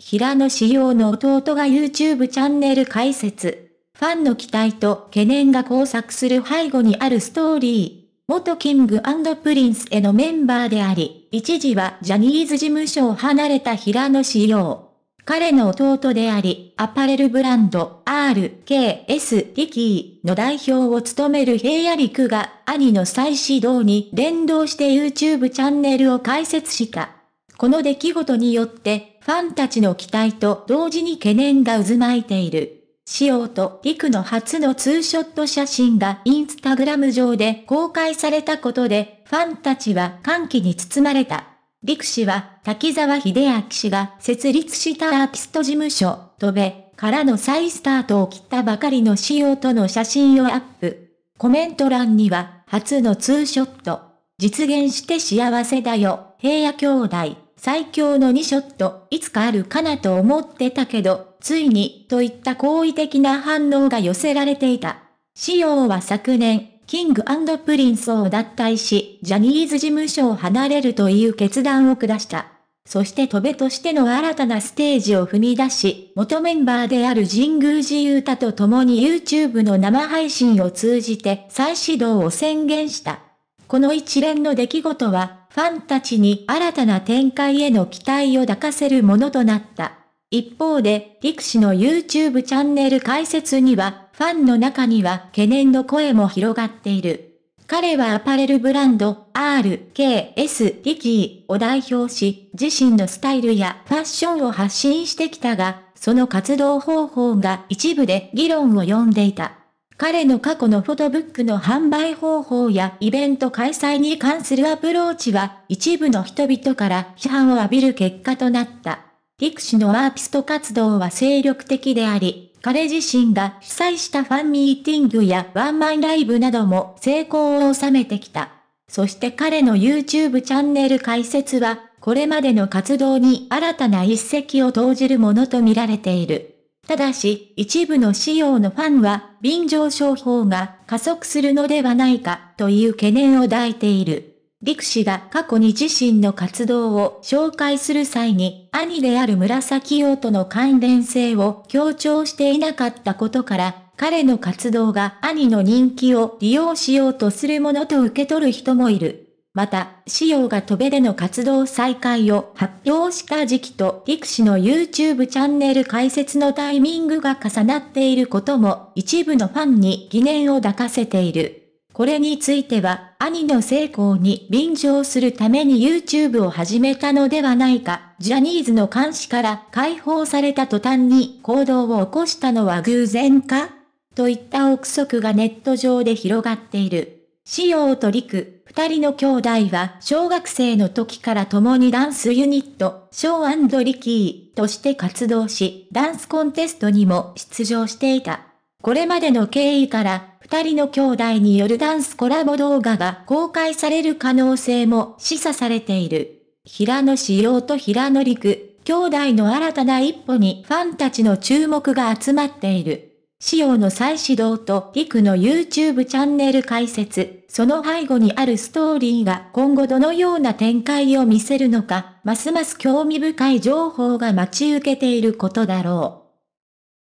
平野紫耀の弟が YouTube チャンネル開設。ファンの期待と懸念が交錯する背後にあるストーリー。元キングプリンスへのメンバーであり、一時はジャニーズ事務所を離れた平野紫耀。彼の弟であり、アパレルブランド RKS リキーの代表を務める平野陸が兄の再始動に連動して YouTube チャンネルを開設した。この出来事によって、ファンたちの期待と同時に懸念が渦巻いている。シと陸の初のツーショット写真がインスタグラム上で公開されたことで、ファンたちは歓喜に包まれた。陸氏は、滝沢秀明氏が設立したアーティスト事務所、飛べ、からの再スタートを切ったばかりのシとの写真をアップ。コメント欄には、初のツーショット。実現して幸せだよ、平野兄弟。最強の2ショット、いつかあるかなと思ってたけど、ついに、といった好意的な反応が寄せられていた。仕様は昨年、キングプリンスを脱退し、ジャニーズ事務所を離れるという決断を下した。そして戸部としての新たなステージを踏み出し、元メンバーである神宮寺う太と共に YouTube の生配信を通じて再始動を宣言した。この一連の出来事は、ファンたちに新たな展開への期待を抱かせるものとなった。一方で、力士の YouTube チャンネル開設には、ファンの中には懸念の声も広がっている。彼はアパレルブランド RKS リキーを代表し、自身のスタイルやファッションを発信してきたが、その活動方法が一部で議論を呼んでいた。彼の過去のフォトブックの販売方法やイベント開催に関するアプローチは一部の人々から批判を浴びる結果となった。ピクシのアーティスト活動は精力的であり、彼自身が主催したファンミーティングやワンマンライブなども成功を収めてきた。そして彼の YouTube チャンネル開設は、これまでの活動に新たな一石を投じるものと見られている。ただし、一部の仕様のファンは、便乗商法が加速するのではないか、という懸念を抱いている。陸氏が過去に自身の活動を紹介する際に、兄である紫王との関連性を強調していなかったことから、彼の活動が兄の人気を利用しようとするものと受け取る人もいる。また、仕様が飛べでの活動再開を発表した時期と、ピクの YouTube チャンネル開設のタイミングが重なっていることも、一部のファンに疑念を抱かせている。これについては、兄の成功に便乗するために YouTube を始めたのではないか、ジャニーズの監視から解放された途端に行動を起こしたのは偶然かといった憶測がネット上で広がっている。仕様と陸、二人の兄弟は小学生の時から共にダンスユニット、ショーリキーとして活動し、ダンスコンテストにも出場していた。これまでの経緯から、二人の兄弟によるダンスコラボ動画が公開される可能性も示唆されている。平野仕様と平野陸、兄弟の新たな一歩にファンたちの注目が集まっている。仕様の再始動と陸の YouTube チャンネル解説、その背後にあるストーリーが今後どのような展開を見せるのか、ますます興味深い情報が待ち受けていることだろう。